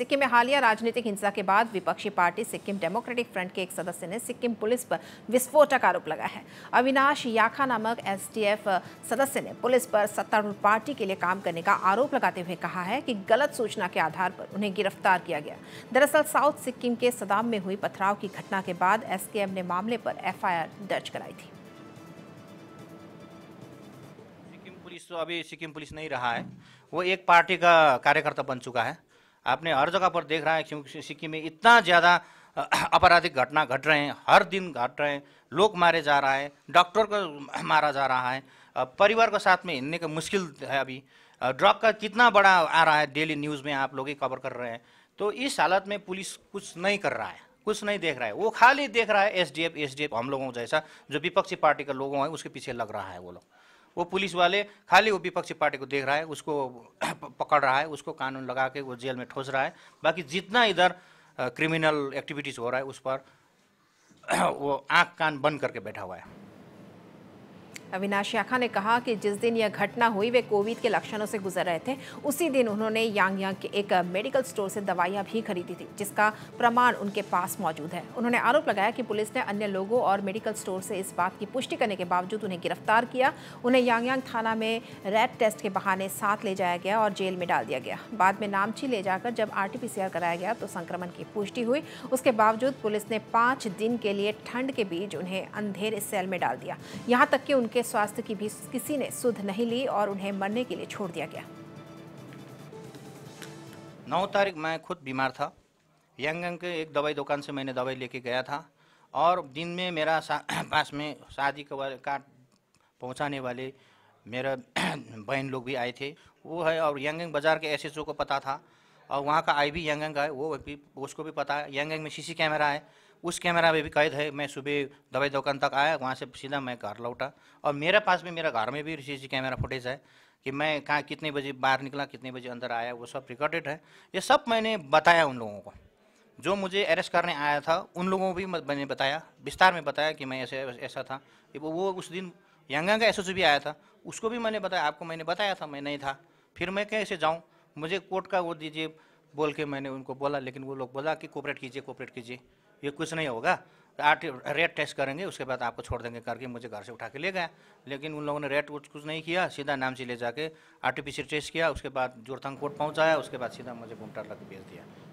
सिक्किम में हालिया राजनीतिक हिंसा के बाद विपक्षी पार्टी सिक्किम डेमोक्रेटिक फ्रंट के एक सदस्य ने सिक्किम पुलिस पर विस्फोटक आरोप लगाया है अविनाश याखा नामक एस सदस्य ने पुलिस पर सत्तारूढ़ पार्टी के लिए काम करने का आरोप लगाते हुए कहा है कि गलत सूचना के आधार पर उन्हें गिरफ्तार किया गया दरअसल साउथ सिक्किम के सदाम में हुई पथराव की घटना के बाद एस ने मामले पर एफ दर्ज कराई थी पुलिस तो अभी सिक्किम पुलिस नहीं रहा है वो एक पार्टी का कार्यकर्ता बन चुका है आपने हर जगह पर देख रहा है क्योंकि सिक्किम में इतना ज़्यादा आपराधिक घटना घट रहे हैं हर दिन घट रहे हैं लोग मारे जा रहा है डॉक्टर को मारा जा रहा है परिवार के साथ में हिलने का मुश्किल है अभी ड्रग का कितना बड़ा आ रहा है डेली न्यूज़ में आप लोग ही कवर कर रहे हैं तो इस हालत में पुलिस कुछ नहीं कर रहा है कुछ नहीं देख रहा है वो खाली देख रहा है एसडीएफ एसडीएफ हम लोगों जैसा जो विपक्षी पार्टी के लोगों हैं उसके पीछे लग रहा है वो लोग वो पुलिस वाले खाली वो विपक्षी पार्टी को देख रहा है उसको पकड़ रहा है उसको कानून लगा के वो जेल में ठोस रहा है बाकी जितना इधर क्रिमिनल एक्टिविटीज़ हो रहा है उस पर वो आँख कान बंद करके बैठा हुआ है अविनाश याखा ने कहा कि जिस दिन यह घटना हुई वे कोविड के लक्षणों से गुजर रहे थे उसी दिन उन्होंने यांग यांग के एक मेडिकल स्टोर से दवाइयाँ भी खरीदी थी जिसका प्रमाण उनके पास मौजूद है उन्होंने आरोप लगाया कि पुलिस ने अन्य लोगों और मेडिकल स्टोर से इस बात की पुष्टि करने के बावजूद उन्हें गिरफ्तार किया उन्हें यांग यांग थाना में रैप टेस्ट के बहाने साथ ले जाया गया और जेल में डाल दिया गया बाद में नामची ले जाकर जब आर कराया गया तो संक्रमण की पुष्टि हुई उसके बावजूद पुलिस ने पाँच दिन के लिए ठंड के बीच उन्हें अंधेरे सेल में डाल दिया यहाँ तक कि उनके उनके स्वास्थ्य की भी किसी ने सुध नहीं ली और उन्हें मरने के लिए छोड़ दिया गया नौ तारीख मैं खुद बीमार था यंगंग के एक दवाई दुकान से मैंने दवाई लेके गया था और दिन में मेरा पास में शादी के कार्ड पहुँचाने वाले मेरा बहन लोग भी आए थे वो है और यंगंग बाज़ार के एस को पता था और वहाँ का आई भी यंगंग है वो भी उसको भी पता है यंगंग में सीसी कैमरा है उस कैमरा में भी कैद है मैं सुबह दवाई दुकान तक आया वहाँ से सीधा मैं घर लौटा और मेरे पास में मेरा घर में भी सी सी कैमरा फुटेज है कि मैं कहाँ कितने बजे बाहर निकला कितने बजे अंदर आया वो सब रिकॉर्डेड है ये सब मैंने बताया उन लोगों को जो मुझे अरेस्ट करने आया था उन लोगों को भी मैंने बताया विस्तार में बताया कि मैं ऐसे ऐसा था वो उस दिन यंगा का एस भी आया था उसको भी मैंने बताया आपको मैंने बताया था मैं नहीं था फिर मैं कैसे जाऊँ मुझे कोर्ट का वो दीजिए बोल के मैंने उनको बोला लेकिन वो लोग बोला कि कोऑपरेट कीजिए कोऑपरेट कीजिए ये कुछ नहीं होगा आठ रेट टेस्ट करेंगे उसके बाद आपको छोड़ देंगे करके मुझे घर से उठा के ले गया लेकिन उन लोगों ने रेट कुछ कुछ नहीं किया सीधा नाम से ले जाके आर्टिफिशियल टेस्ट किया उसके बाद जोरथंग कोर्ट पहुँचाया उसके बाद सीधा मुझे घूमटार लग भेज दिया